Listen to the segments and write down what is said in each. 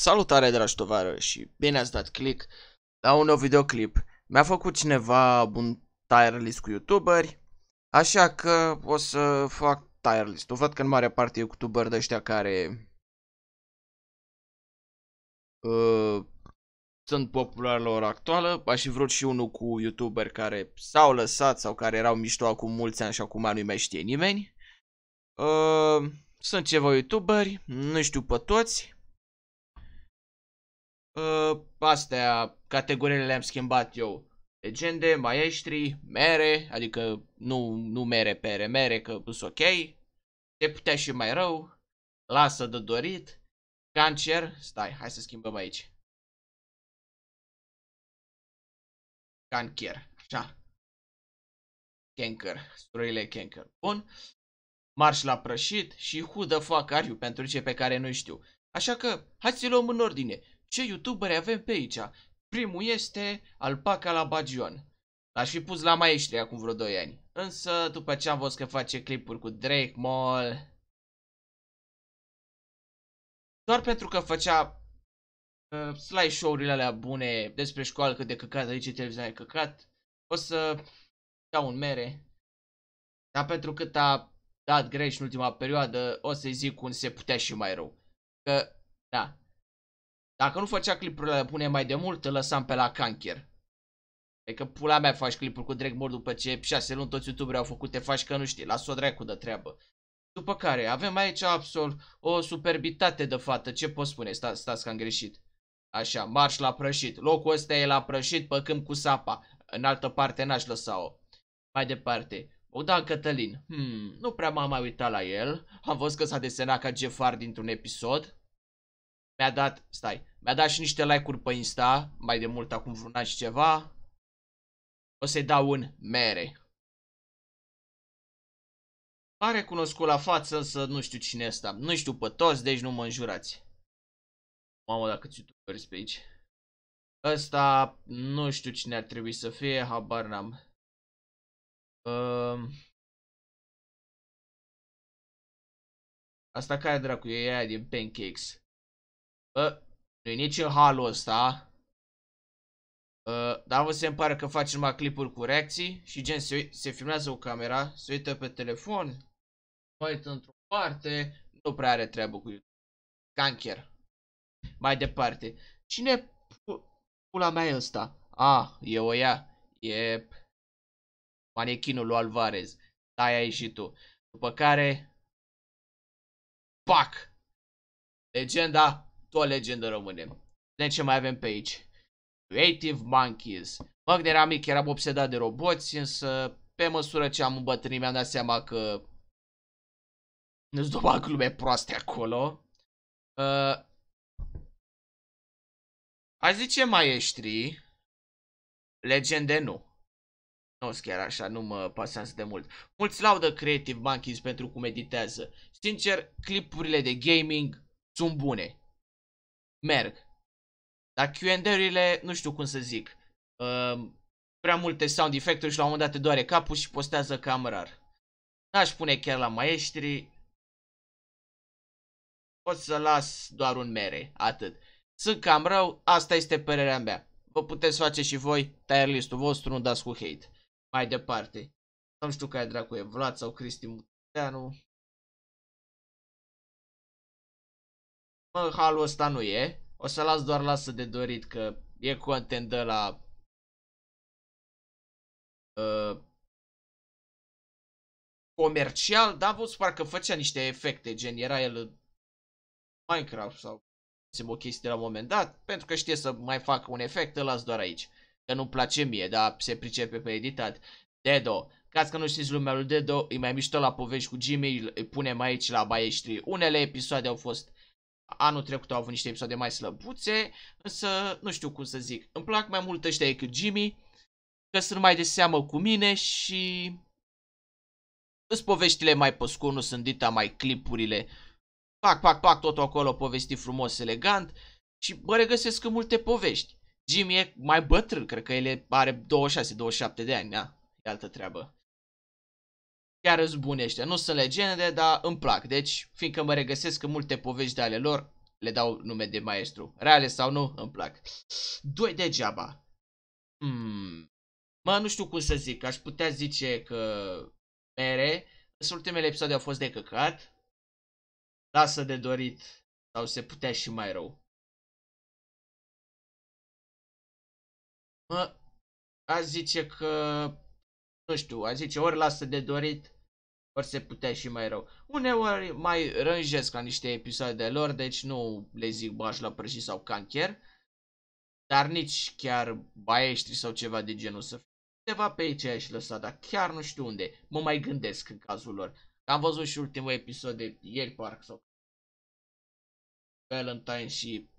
Salutare dragi tovară și bine ați dat click la un nou videoclip. Mi-a făcut cineva un tire list cu youtuberi, așa că o să fac tire list. O văd că în mare parte youtuberi de ăștia care uh, sunt populari la ora actuală. Aș fi vrut și unul cu youtuberi care s-au lăsat sau care erau mișto acum mulți ani și acum nu-i mai știe nimeni. Uh, sunt ceva youtuberi, nu știu pe toți. Uh, astea, categoriile le-am schimbat eu. Legende, maestri, mere, adică nu, nu mere, pere, mere, că sunt ok. Te putea și mai rău. Lasă de dorit. Cancer, stai, hai să schimbăm aici. Cancer, așa. Canker, surorile Canker. Bun. Marș la prășit și who the fuck are you pentru ce pe care nu știu. Așa că, hai să luăm în ordine ce youtuberi avem pe aici. Primul este Alpaca la Bagion. L-aș fi pus la maestri acum vreo 2 ani. Însă, după ce am văzut că face clipuri cu Drake Mall... Doar pentru că făcea uh, slideshow-urile alea bune despre școală, cât de căcat aici te e căcat, o să dau un mere. Dar pentru cât a dat greș în ultima perioadă, o să-i zic un se putea și mai rău. Că, da, dacă nu făcea clipurile le pune mai de mult, îl lăsam pe la cancer. E că adică pula mea faci clipuri cu Dragboard după ce 6 luni toți youtuberii au făcut, te faci că nu știi, las-o dracu de treabă. După care avem aici absolut o superbitate de fată, ce pot spune, Sta, stați că am greșit. Așa, marș la prășit, locul ăsta e la prășit, păcând cu sapa, în altă parte n-aș lăsa-o. Mai departe, Bogdan Cătălin, hmm, nu prea m-am mai uitat la el, am văzut că s-a desenat ca Jeffar dintr-un episod. Mi-a dat, stai, mi-a dat și niște like-uri pe Insta, mai de mult acum vreun și ceva. O să-i dau un mere. Pare cunoscut la față, însă nu știu cine e asta. Nu știu pe toți, deci nu mă înjurați. Mamă, dacă ți pe aici. Ăsta, nu știu cine ar trebui să fie, habar n-am. Um... Asta care dracu e aia din pancakes. Uh, nu-i nici în halul ăsta. Uh, dar vă se pare că face numai clipuri cu reacții și gen se, se filmează cu camera, se uită pe telefon, se uită într-o parte, nu prea are treabă cu YouTube. Cancer. Mai departe. Cine pula mea e ăsta? A, ah, e o ea. E manechinul lui Alvarez. Da, ai și tu. După care... Pac! Legenda două legende române. De ce mai avem pe aici? Creative Monkeys. Mă, când eram mic, eram obsedat de roboți, însă pe măsură ce am îmbătrânit mi-am dat seama că nu-ți doar glume proaste acolo. Uh, aș zice maestri, legende nu. Nu chiar așa, nu mă pasează de mult. Mulți laudă Creative Monkeys pentru cum editează. Sincer, clipurile de gaming sunt bune merg. Dar Q&A-urile, nu știu cum să zic, uh, prea multe sound effect-uri și la un moment dat te doare capul și postează cam rar. N-aș pune chiar la maestri. Pot să las doar un mere, atât. Sunt cam rău, asta este părerea mea. Vă puteți face și voi tier listul vostru, nu dați cu hate. Mai departe. Nu știu care dracu e Vlad sau Cristi Muteanu. mă, halul ăsta nu e. O să las doar lasă de dorit că e content de la... Uh, comercial, dar văd văzut că făcea niște efecte, gen era el Minecraft sau o chestie la un moment dat, pentru că știe să mai fac un efect, îl las doar aici. Că nu-mi place mie, dar se pricepe pe editat. Dedo. ca că nu știți lumea lui Dedo, e mai mișto la povești cu Jimmy, îi punem aici la baieștri. Unele episoade au fost Anul trecut au avut niște episoade mai slăbuțe, însă nu știu cum să zic. Îmi plac mai mult ăștia decât Jimmy, că sunt mai de seamă cu mine și... Îți poveștile mai pe scurt, nu sunt dita mai clipurile. Pac, pac, pac, totul acolo povesti frumos, elegant și mă regăsesc în multe povești. Jimmy e mai bătrân, cred că el are 26-27 de ani, da? E altă treabă chiar sunt bune ăștia. Nu sunt legende, dar îmi plac. Deci, fiindcă mă regăsesc în multe povești de ale lor, le dau nume de maestru. Reale sau nu, îmi plac. Doi degeaba. Hmm. Mă, nu știu cum să zic. Aș putea zice că mere. Însă ultimele episoade au fost de căcat. Lasă de dorit. Sau se putea și mai rău. Mă, aș zice că nu știu, a zice, ori lasă de dorit, ori se putea și mai rău. Uneori mai rânjesc la niște episoade lor, deci nu le zic baș la prăjit sau cancher, dar nici chiar baieștri sau ceva de genul să fie. Ceva pe aici aș lăsa, dar chiar nu știu unde. Mă mai gândesc în cazul lor. Am văzut și ultimul episod de ieri parc sau Valentine și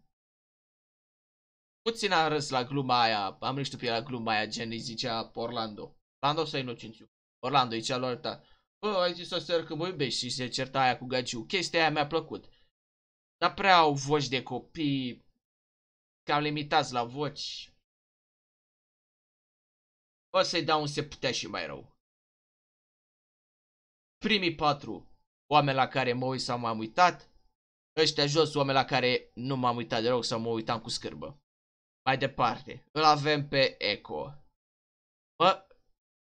puțin am râs la gluma aia, am râs pe la gluma aia, gen îi zicea Orlando. Orlando să inocențiu. Orlando i ce a luat Bă, ai zis o seară că mă iubești și se certa aia cu gaciu. Chestia aia mi-a plăcut. Dar prea au voci de copii, cam limitați la voci. O să-i dau un se putea și mai rău. Primii patru, oameni la care mă uit sau m-am uitat, ăștia jos, oameni la care nu m-am uitat deloc sau mă uitam cu scârbă. Mai departe, îl avem pe Eco. Bă,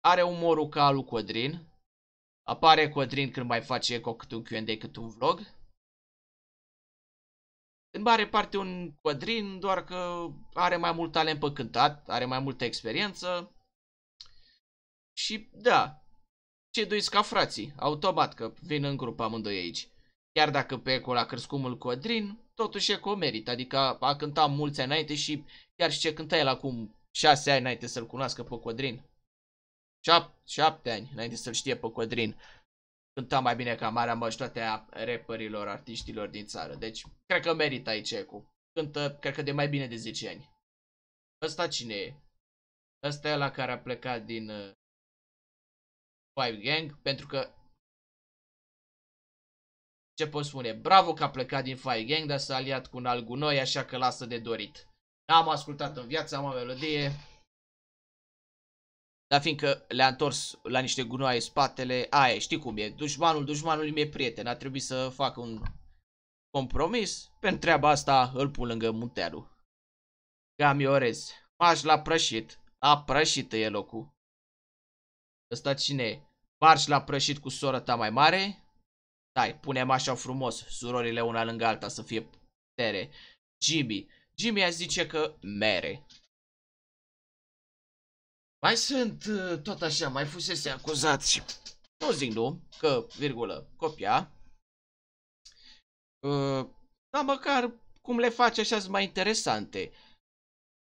are umorul ca lui Codrin. Apare Codrin când mai face eco cât un Q&A, cât un vlog. În mare parte un Codrin, doar că are mai mult talent pe cântat, are mai multă experiență. Și da, ce doi ca frații, automat că vin în grup amândoi aici. Chiar dacă pe Eco l-a crescut mult Codrin, totuși Eco merită, adică a cântat mulți ani înainte și chiar și ce cânta el acum 6 ani înainte să-l cunoască pe Codrin. Șap șapte ani, înainte să-l știe pe Codrin. Cânta mai bine ca marea majoritatea rapperilor, artiștilor din țară. Deci, cred că merită aici cu. Cântă, cred că de mai bine de 10 ani. Ăsta cine e? Ăsta e la care a plecat din uh, Five Gang, pentru că ce pot spune, bravo că a plecat din Five Gang, dar s-a aliat cu un alt gunoi, așa că lasă de dorit. N-am ascultat în viața mea melodie, dar fiindcă le-a întors la niște gunoaie spatele, aia, știi cum e, dușmanul dușmanul mi-e prieten, a trebuit să fac un compromis. Pentru treaba asta îl pun lângă Munteanu. Gamiorez, marș la prășit, a prășit e locul. Ăsta cine e? Marș la prășit cu sora ta mai mare? Dai, punem așa frumos, surorile una lângă alta să fie tere. Jimmy, Jimmy a zice că mere. Mai sunt uh, tot așa, mai fusese acuzat și nu zic nu, că, virgulă, copia. Uh, dar măcar cum le face așa mai interesante.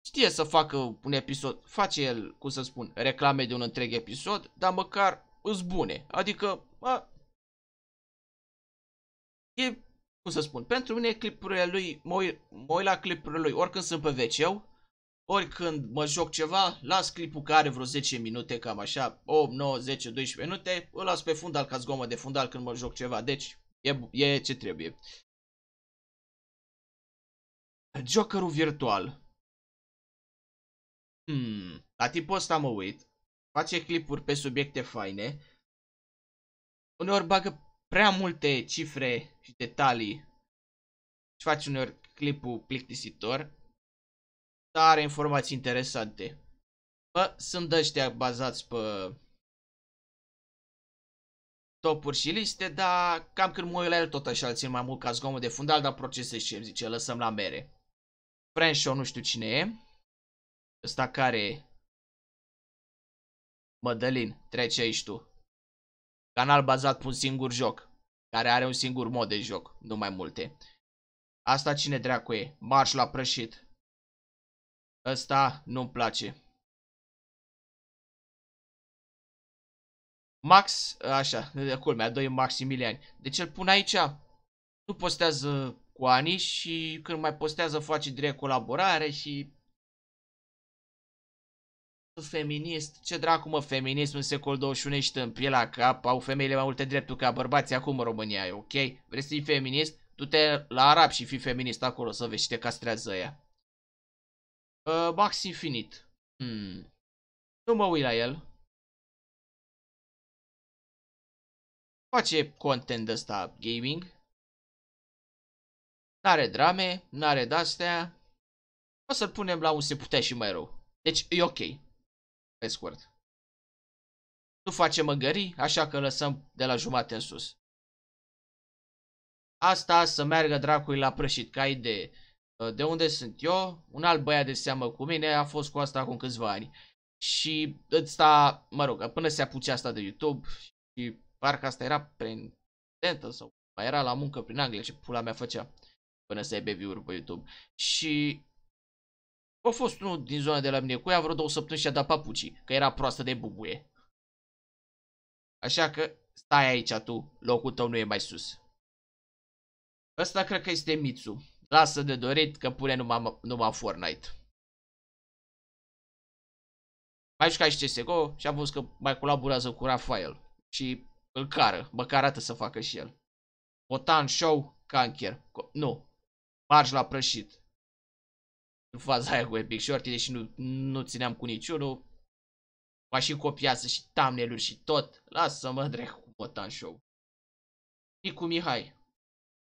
Știe să facă un episod, face el, cum să spun, reclame de un întreg episod, dar măcar îs bune. Adică, a, e, cum să spun, pentru mine clipurile lui, mă uit, mă uit la clipurile lui, oricând sunt pe wc oricând mă joc ceva, las clipul care vreo 10 minute, cam așa, 8, 9, 10, 12 minute, îl las pe fundal ca zgomă de fundal când mă joc ceva, deci e, e ce trebuie. Jokerul virtual. Hmm, la tipul ăsta mă uit, face clipuri pe subiecte faine, uneori bagă prea multe cifre și detalii și face uneori clipul plictisitor, tare informații interesante. Bă, sunt ăștia bazați pe topuri și liste, dar cam când mă la el tot așa, țin mai mult ca zgomot de fundal, dar procese și el zice, lăsăm la mere. Frenshaw nu știu cine e. Ăsta care Mădălin, trece aici tu. Canal bazat pe un singur joc, care are un singur mod de joc, nu mai multe. Asta cine dracu e? Marș la prășit. Ăsta nu-mi place. Max, așa, culmea, doi Maximiliani. Deci îl pun aici. Nu postează cu ani și când mai postează face direct colaborare și... Feminist, ce dracu mă, feminism în secolul 21 și în la cap, au femeile mai multe drepturi ca bărbații acum în România, ok? Vrei să fii feminist? Du-te la arab și fii feminist acolo să vezi și te castrează aia. Uh, Max Infinit. Hmm. Nu mă uit la el. Face content ăsta gaming. N-are drame, n-are de-astea. O să-l punem la un se putea și mai rău. Deci e ok. Pe scurt. Nu face măgări, așa că lăsăm de la jumate în sus. Asta să meargă dracului la prășit, ca idee. Ă, de unde sunt eu, un alt băiat de seamă cu mine a fost cu asta acum câțiva ani. Și ăsta, mă rog, până se apuce asta de YouTube și parcă asta era prin tentă sau mai era la muncă prin Anglia ce pula mea făcea până să aibă view pe YouTube. Și a fost unul din zona de la mine cu ea vreo două săptămâni și a dat papucii, că era proastă de bubuie. Așa că stai aici tu, locul tău nu e mai sus. Ăsta cred că este Mitsu. Lasă de dorit că pune numai, numai Fortnite. Mai juca și CSGO și am văzut că mai colaborează cu Rafael. Și îl cară, măcar arată să facă și el. Botan Show, cancer. Nu. Marci la prășit. În faza aia cu Epic Short, deși nu, nu țineam cu niciunul. Mai și copiază și thumbnail și tot. Lasă-mă drept cu Botan Show. Nicu Mihai.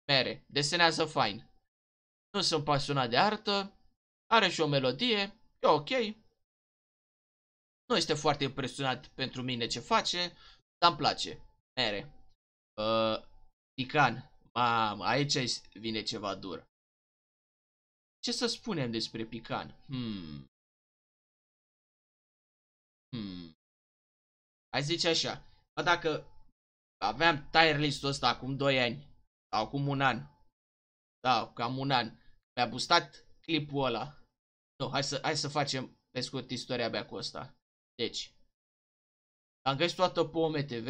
Mere. Desenează fain nu sunt pasionat de artă, are și o melodie, e ok. Nu este foarte impresionat pentru mine ce face, dar îmi place. Mere. Uh, Ican, mamă, aici vine ceva dur. Ce să spunem despre Pican? Hmm. Hmm. Hai zice așa, dacă aveam tire list-ul ăsta acum 2 ani, sau acum un an, da, cam un an, mi-a bustat clipul ăla. Nu, hai să, hai să facem pe scurt istoria mea cu ăsta. Deci, am găsit toată Pome TV,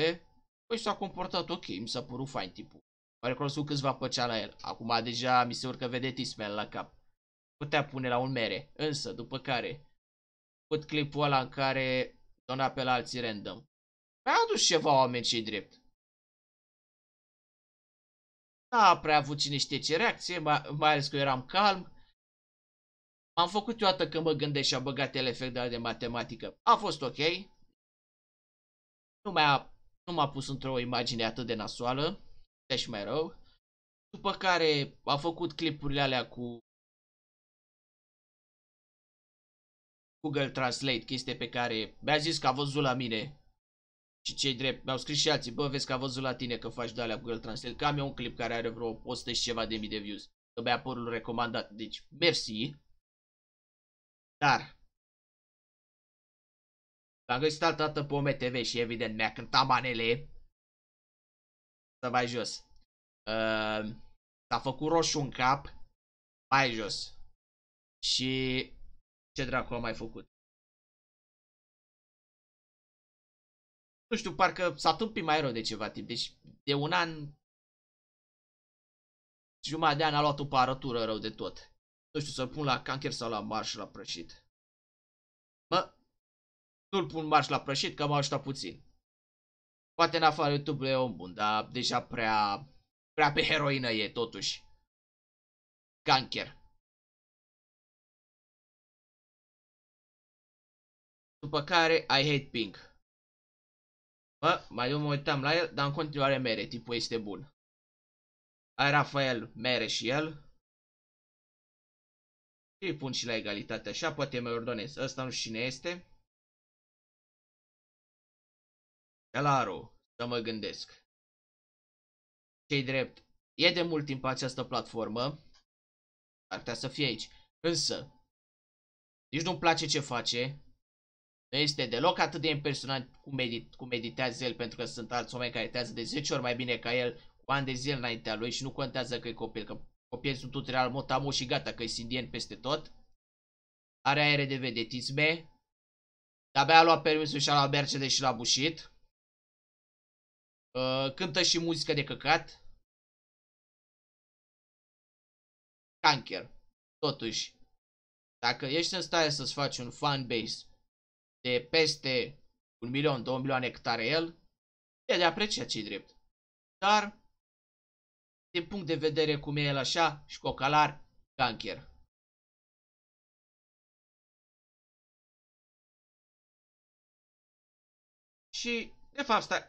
păi s-a comportat ok, mi s-a părut fain tipul. Am recunoscut câțiva păcea la el, acum deja mi se urcă vedetismele la cap. Putea pune la un mere, însă, după care, put clipul ăla în care dona pe la alții random. Mi-a adus ceva oameni și drept. N-a prea avut cine știe ce reacție, mai ales că eram calm. Am făcut toată când mă gândesc și a băgat el efect de, de matematică. A fost ok. Nu m-a, nu m-a pus într-o imagine atât de nasoală. Deci mai rău. După care a făcut clipurile alea cu Google Translate, chestie pe care mi-a zis că a văzut la mine și cei drept, mi-au scris și alții, bă, vezi că a văzut la tine că faci de-alea Google Translate, că am eu un clip care are vreo 100 și ceva de mii de views, că bea părul recomandat, deci, mersi. Dar, L-am găsit altă dată pe OMTV și evident mi-a cântat manele. Să mai jos. Uh, s-a făcut roșu în cap. Mai jos. Și ce dracu am mai făcut? nu știu, parcă s-a tâmpit mai rău de ceva timp. Deci de un an, jumătate de an a luat o parătură rău de tot. Nu știu, să-l pun la cancer sau la marș la prășit. Mă, nu-l pun marș la prășit, că m-a ajutat puțin. Poate în afară YouTube-ul e om bun, dar deja prea, prea pe heroină e totuși. Cancher. După care I hate pink. Bă, mai eu mă uitam la el, dar în continuare mere, tipul este bun. Ai Rafael, mere și el. Și pun și la egalitate așa, poate mai ordonez. Ăsta nu știu cine este. Elaru, să mă gândesc. Cei drept, e de mult timp această platformă. Ar putea să fie aici. Însă, nici nu-mi place ce face. Nu este deloc atât de impresionant cum, medit, cum meditează el, pentru că sunt alți oameni care tează de 10 ori mai bine ca el, cu ani de zile înaintea lui și nu contează că e copil, că copiii sunt tot real motamo și gata, că e sindien peste tot. Are aere de vedetisme. De-abia a luat permisul și a luat Mercedes și l-a bușit. Uh, cântă și muzică de căcat. Cancer. Totuși, dacă ești în stare să-ți faci un fanbase de peste un milion, două milioane hectare el, e de apreciat ce drept. Dar, din punct de vedere cum e el așa, și cocalar, cancer. Și, de fapt, stai,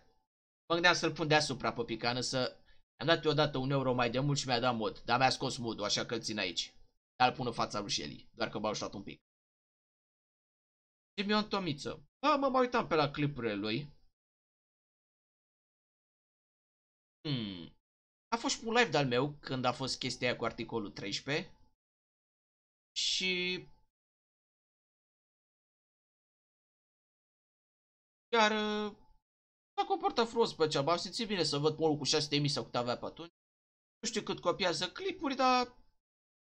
mă gândeam să-l pun deasupra pe pican, să... Am dat eu odată un euro mai de mult și mi-a dat mod, dar mi-a scos modul, așa că îl țin aici. Dar îl pun în fața lui Shelly, doar că m-a ușat un pic. Simeon Tomiță. Da, mă mai uitam pe la clipurile lui. Hmm. A fost și un live de-al meu când a fost chestia cu articolul 13. Și... Chiar uh, s-a comportat frumos pe cea, m-am simțit bine să văd molul cu 6.000 sau cât avea pe atunci. Nu știu cât copiază clipuri, dar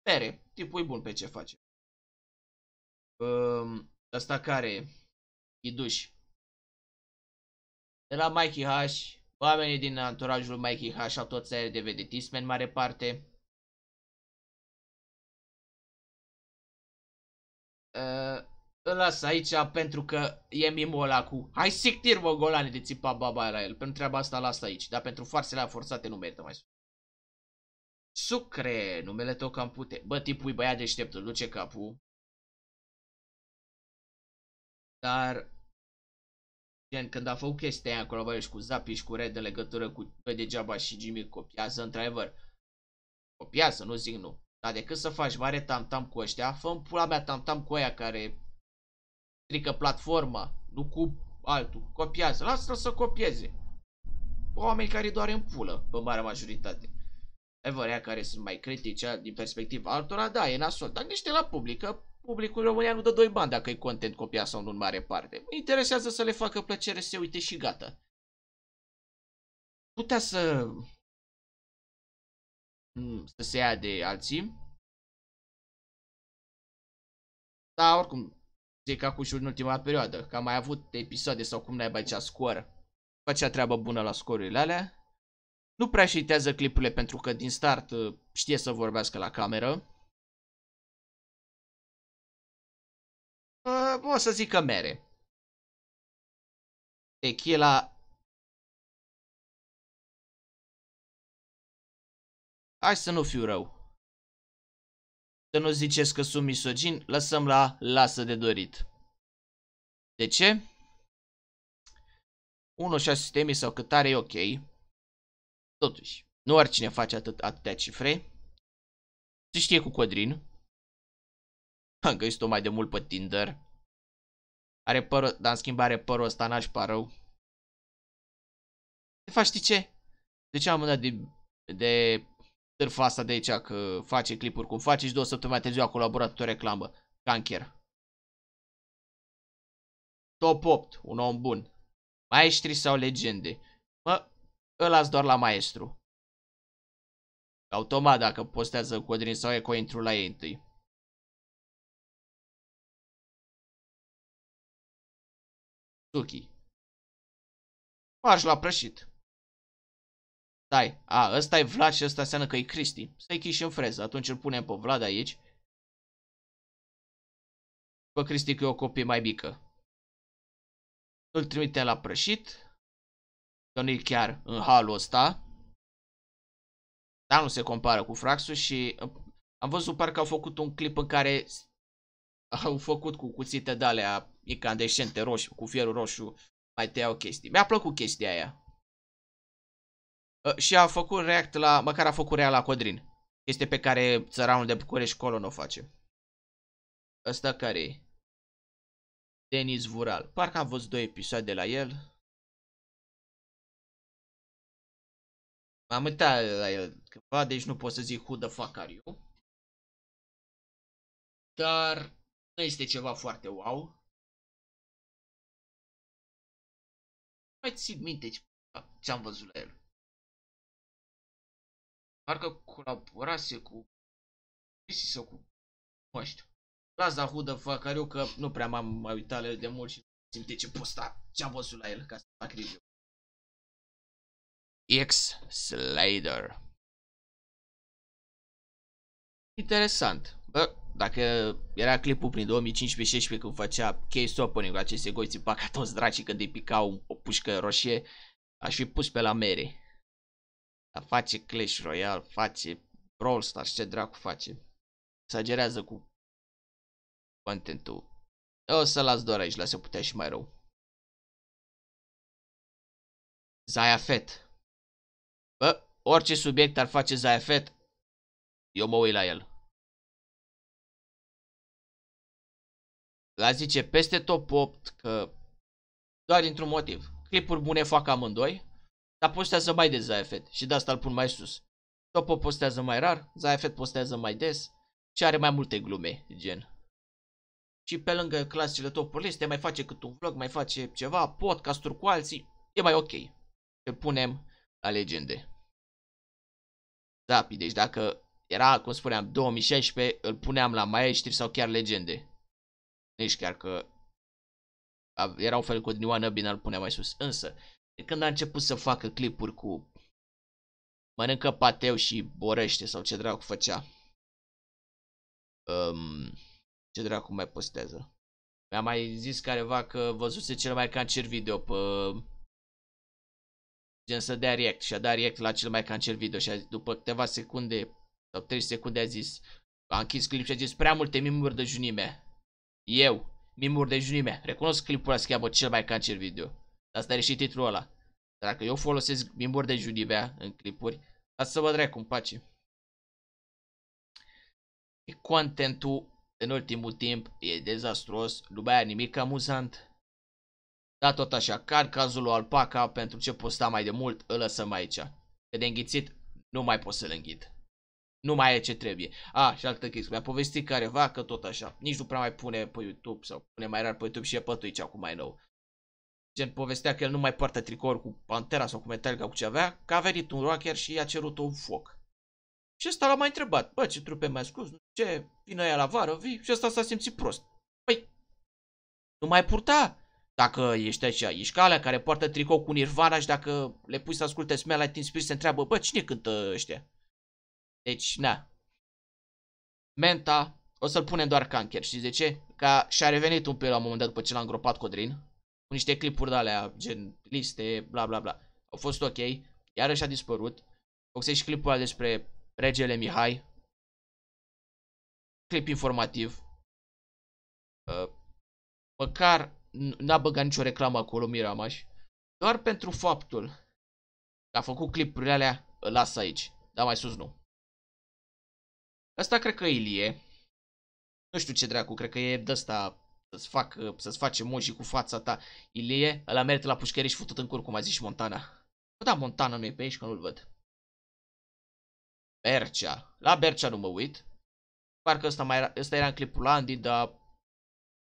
pere. tipul e bun pe ce face. Um, Asta care e? Ghiduș. De la Mikey H, oamenii din anturajul Mikey H au tot aer de vedetisme în mare parte. Uh, îl las aici pentru că e mimul ăla cu Hai sictir mă golane de țipa baba la el Pentru treaba asta las aici Dar pentru farsele forțate nu merită mai sus Sucre, numele tău cam pute Bă tipul e băiat deșteptul, duce capul dar Gen, când a făcut chestia aia acolo, bă, și cu Zapi și cu Red în legătură cu bă, degeaba și Jimmy copiază, într-adevăr. Copiază, nu zic nu. Dar decât să faci mare tam -tam cu ăștia, fă pula mea tam -tam cu aia care strică platforma, nu cu altul. Copiază, lasă-l să copieze. oamenii care doar în pulă, pe mare majoritate. Ever, care sunt mai critici din perspectiva altora, da, e nasol, dar niște la publică, Publicul românean nu dă doi bani dacă e content copiat sau nu în mare parte. Interesează să le facă plăcere să se uite și gata. Putea să... Mm, să se ia de alții. Da, oricum, zic că acum și în ultima perioadă, că am mai avut episoade sau cum n-aibă naiba aici scor. Facea treabă bună la scorurile alea. Nu prea șitează clipurile pentru că din start uh, știe să vorbească la cameră. o să zic că mere. Tequila. Deci, Hai să nu fiu rău. Să nu ziceți că sunt misogin, lăsăm la lasă de dorit. De ce? 1-6 sistemii sau cât are e ok. Totuși, nu oricine face atât, atâtea cifre. Se știe cu Codrin. Am găsit-o mai de mult pe Tinder. Are părul, dar în schimb are părul ăsta n-aș rău. De fapt, știi ce? De ce am mânat de, de târfa asta de aici că face clipuri cum face și două săptămâni mai târziu a colaborat o reclamă. Cancer. Top 8. Un om bun. Maestri sau legende? Mă, ăla las doar la maestru. Automat dacă postează Codrin sau Eco, intru la ei întâi. Suki. Marș la prășit. Stai, a, ăsta e Vlad și ăsta înseamnă că e Cristi. Stai și în freză, atunci îl punem pe Vlad aici. Pe Cristi că e o copie mai mică. Îl trimite la prășit. Că nu e chiar în halul ăsta. Dar nu se compară cu Fraxul și uh, am văzut parcă au făcut un clip în care au făcut cu cuțite de alea incandescente roșii, cu fierul roșu, mai tăiau chestii. Mi-a plăcut chestia aia. Uh, și a făcut react la, măcar a făcut react la Codrin. Este pe care țăranul de București colo nu o face. Ăsta care e? Denis Vural. Parcă am văzut două episoade de la el. M-am uitat la el cândva, deci nu pot să zic who the fuck are you. Dar nu este ceva foarte wow. mai țin minte ce-am văzut la el. Parcă colaborase cu Chrissy sau cu nu știu. Las la hudă fac eu că nu prea m-am mai uitat la el de mult și simte ce posta ce-am văzut la el ca să fac review. X Slider Interesant. Bă, dacă era clipul prin 2015-16 când făcea case opening cu aceste goi paca toți dracii când îi picau o pușcă roșie, aș fi pus pe la mere. A face Clash Royale, face Brawl Stars, ce dracu face. Exagerează cu contentul. O să las doar aici, la se putea și mai rău. Fett. Bă, orice subiect ar face Fett, eu mă uit la el. la zice peste top 8 că doar dintr-un motiv. Clipuri bune fac amândoi, dar postează mai des Zaefet și de asta îl pun mai sus. Topo postează mai rar, Zaefet postează mai des și are mai multe glume, gen. Și pe lângă clasicile top liste mai face cât un vlog, mai face ceva, podcast-uri cu alții, e mai ok. Îl punem la legende. Da, deci dacă era, cum spuneam, 2016, îl puneam la maestri sau chiar legende. Nici chiar că era un fel cu Nioana bine îl punea mai sus. Însă, de când a început să facă clipuri cu mănâncă pateu și borește sau ce dracu făcea. Um, ce dracu mai postează? Mi-a mai zis careva că văzuse cel mai cancer video pe gen să dea react și a dat react la cel mai cancer video și a, zis, după câteva secunde sau 30 secunde a zis a închis clip și a zis prea multe mimuri de junime eu, mimur de junime, recunosc clipul la schiabă cel mai cancer video. Asta are și titlul ăla. Dacă eu folosesc mimuri de Junime în clipuri, lasă să vă dracu cum pace. Contentul în ultimul timp e dezastros, nu mai nimic amuzant. Da, tot așa, ca în cazul lui Alpaca, pentru ce posta mai de mult, îl lăsăm aici. Că de înghițit, nu mai pot să-l înghit nu mai e ce trebuie. A, ah, și altă chestie, mi-a povestit careva că tot așa, nici nu prea mai pune pe YouTube sau pune mai rar pe YouTube și e pe Twitch acum mai nou. Gen, povestea că el nu mai poartă tricor cu Pantera sau cu Metallica, cu ce avea, că a venit un rocker și i-a cerut un foc. Și ăsta l-a mai întrebat, bă, ce trupe mai scus, ce, vină ea la vară, vii, și ăsta s-a simțit prost. Păi, nu mai purta. Dacă ești așa, ești ca care poartă tricou cu Nirvana și dacă le pui să asculte Smell Like Spirit, se întreabă, bă, cine cântă ăștia? Deci, na. Menta, o să-l punem doar cancer. Și de ce? Ca și-a revenit un pic la un moment dat după ce l-a îngropat Codrin. Cu niște clipuri de alea, gen liste, bla bla bla. Au fost ok, iarăși a dispărut. Făcuse și clipul ăla despre regele Mihai. Clip informativ. Uh, măcar n-a băgat nicio reclamă acolo Miramaș. Doar pentru faptul că a făcut clipurile alea, îl las aici. Dar mai sus nu. Asta cred că Ilie. Nu știu ce dracu, cred că e de asta să-ți fac, să-ți face moji cu fața ta. Ilie, ăla merită la pușcări și futut în cur, cum a zis și Montana. Bă, da, Montana nu e pe aici, că nu-l văd. Bercea. La Bercea nu mă uit. Parcă ăsta, mai era, ăsta era în clipul Andy, dar...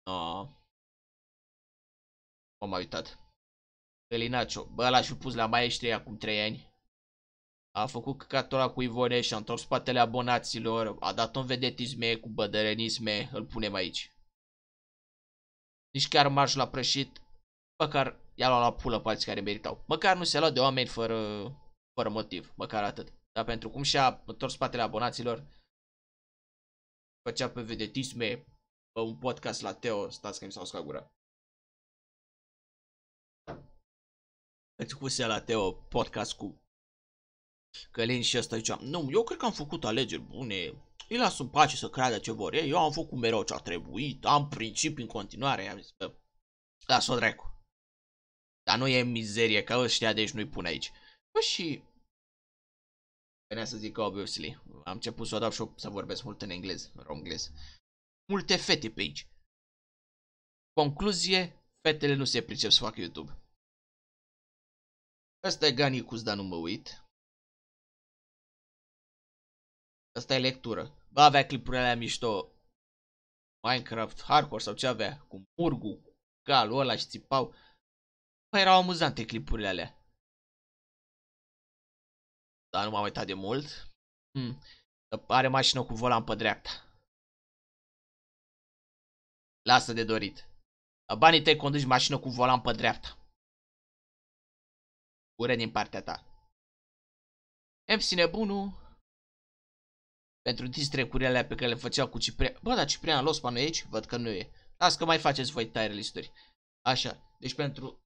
No. m-am mai uitat. Elinacio. Bă, l-aș fi pus la maestrie acum 3 ani a făcut căcatura cu și a întors spatele abonaților, a dat un vedetisme cu bădărenisme, îl punem aici. Nici chiar marș a prășit, măcar i-a luat la pulă pe alții care meritau. Măcar nu se lua de oameni fără, fără motiv, măcar atât. Dar pentru cum și-a întors spatele abonaților, făcea pe vedetisme, pe un podcast la Teo, stați că mi s-a uscat gura. Îți deci la Teo podcast cu Că și asta aici. Nu, eu cred că am făcut alegeri bune. Îi las în pace să creadă ce vor ei. Eu am făcut mereu ce a trebuit. Am principii în continuare. I-am zis că las-o dracu. Dar nu e mizerie că ăștia, deci nu-i pun aici. Bă, și... Venea să zic că, obviously, am început să o dau și să vorbesc mult în engleză, în Multe fete pe aici. Concluzie, fetele nu se pricep să facă YouTube. Asta e Ganicus, dar nu mă uit. Asta e lectură. Va avea clipurile alea mișto. Minecraft, hardcore sau ce avea. Cu murgu, cu galul ăla și țipau. Păi erau amuzante clipurile alea. Dar nu m-am uitat de mult. Hmm. Are mașină cu volan pe dreapta. Lasă de dorit. La banii tăi conduci mașină cu volan pe dreapta. Ure din partea ta. MC nebunul pentru distrecurile alea pe care le făceau cu Ciprian. Bă, dar Ciprian Losman e aici? Văd că nu e. Las că mai faceți voi tire listuri. Așa. Deci pentru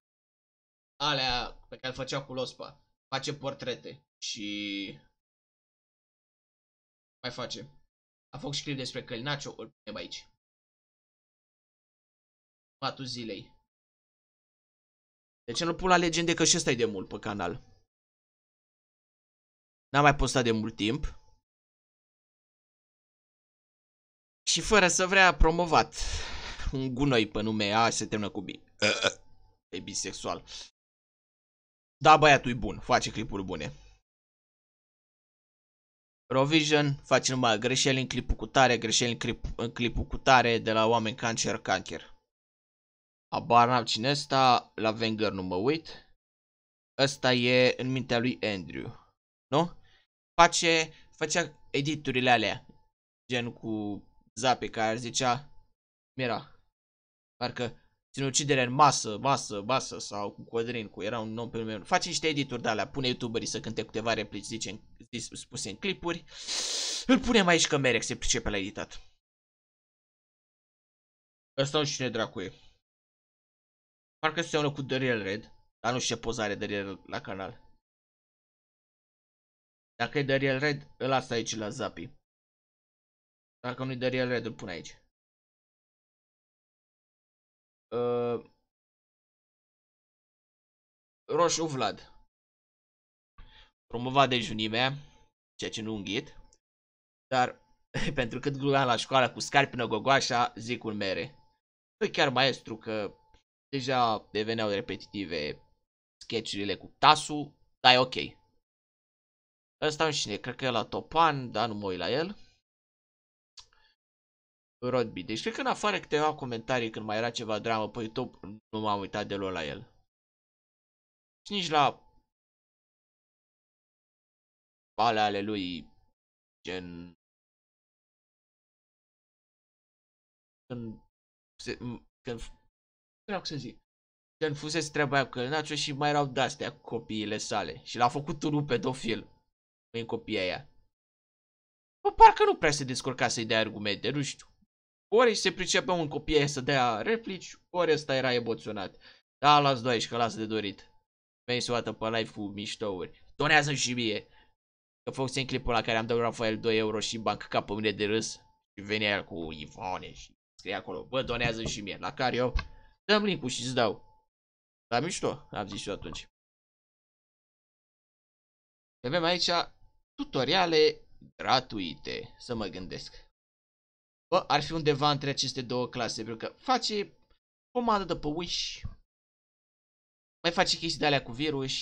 alea pe care le făceau cu Lospa. Face portrete. Și... Mai face. A făcut și clip despre Călinaciu. Îl punem aici. Matul zilei. De ce nu pun la legende că și ăsta e de mult pe canal? N-am mai postat de mult timp. și fără să vrea promovat un gunoi pe nume A se termină cu B. E bisexual. Da, băiatul e bun, face clipuri bune. Provision face numai greșeli în clipul cu tare, greșeli în, clip, în clipul cu tare de la oameni cancer, cancer. Abar n-am cine ăsta, la Wenger nu mă uit. Ăsta e în mintea lui Andrew, nu? Face, facea editurile alea, gen cu Zape, care ar zicea, mira, parcă sinucidere în masă, masă, masă sau cu Codrin, cu era un nom pe nume. Face niște edituri de alea, pune youtuberii să cânte câteva replici zice, zis, spuse în clipuri. Îl punem aici că Merec se pricepe la editat. Ăsta nu știu cine dracu e. Parcă se cu The Red, dar nu știu ce poza de Real la canal. Dacă e The Red, îl las aici la Zapi. Dacă nu-i dăria red, îl pun aici. Uh, Roșu Vlad. Promovat de junimea, ceea ce nu înghit. Dar pentru cât glumeam la școală cu scarpină gogoașa, zic un mere. Nu chiar maestru că deja deveneau repetitive sketchurile cu tasu, dar e ok. Ăsta nu știu cine, cred că e la Topan, dar nu mă uit la el. Rodby. Deci cred că în afară câteva comentarii când mai era ceva dramă pe YouTube, nu m-am uitat deloc la el. Și nici la alea ale lui, gen... Când... Se, când... Vreau să zic. Când fusese treaba aia că Nacho și mai erau de-astea copiile sale. Și l-a făcut un pedofil în copiii aia. Bă, parcă nu prea se descurca să-i dea argumente, nu știu. Ori se pricepea un copil să dea replici, ori ăsta era emoționat. Da, las doi că las de dorit. Veni o pe live cu miștouri. Donează și mie. Că în clipul la care am dat Rafael 2 euro și bancă ca pe mine de râs. Și venea el cu Ivone și scrie acolo, bă, donează și mie. La care eu, dăm link și îți dau. La mișto, am zis eu atunci. Avem aici tutoriale gratuite, să mă gândesc. Bă, ar fi undeva între aceste două clase, pentru că face comandă de pe Wish, mai face chestii de alea cu virus.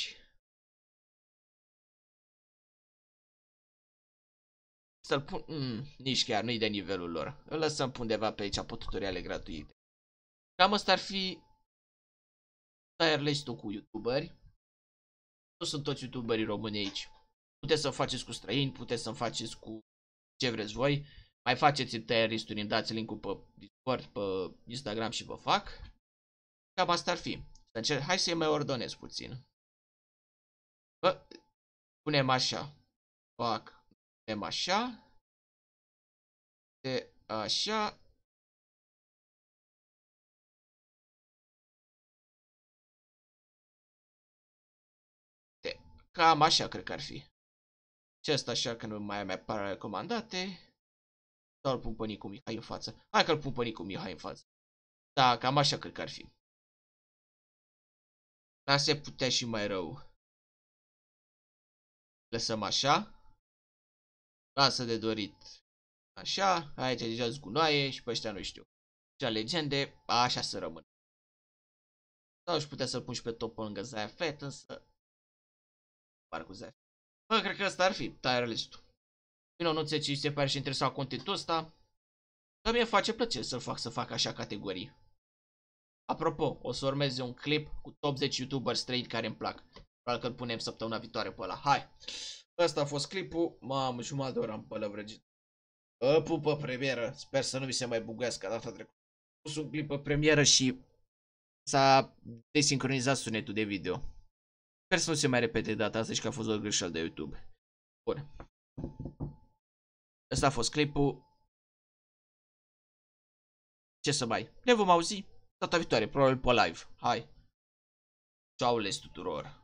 Să-l pun... Mm, nici chiar, nu-i de nivelul lor. Îl lăsăm pe undeva pe aici, pe tutoriale gratuite. Cam asta ar fi Tire list cu youtuberi. Nu sunt toți youtuberii români aici. Puteți să faceți cu străini, puteți să faceți cu ce vreți voi. Mai faceți terroristuri, îmi dați link pe Discord, pe Instagram și vă fac. Cam asta ar fi. Deci, hai să-i mai ordonez puțin. Bă, punem așa. Fac, punem așa. De așa. De, cam așa cred că ar fi. Și asta așa că nu mai am mai comandate. recomandate. Sau îl pun pe Nicu Mihai în față. Hai că îl pun pe Nicu Mihai în față. Da, cam așa cred că ar fi. Dar se putea și mai rău. Lăsăm așa. Lasă de dorit. Așa, aici deja zgunoaie și pe ăștia nu știu. Cea legende, așa să rămân. Sau și putea să-l pun și pe topul lângă Zaya Fett, însă... Par cu Zaya Bă, cred că ăsta ar fi, Tyrellist-ul. Da, Bine, nu ți se pare și interesant contentul ăsta. Dar mie face plăcere să-l fac să fac așa categorii. Apropo, o să urmeze un clip cu top 10 youtuber străini care îmi plac. Probabil că l punem săptămâna viitoare pe ăla. Hai! Ăsta a fost clipul. Mamă, jumătate de oră am pălăvrăgit. Ă, pupă premieră. Sper să nu mi se mai bugească data trecută. Pus un clip pe premieră și s-a desincronizat sunetul de video. Sper să nu se mai repete data asta și că a fost o greșeală de YouTube. Bun. Ăsta a fost clipul. Ce să mai? Ne vom auzi data viitoare, probabil pe live. Hai! Ciao les tuturor!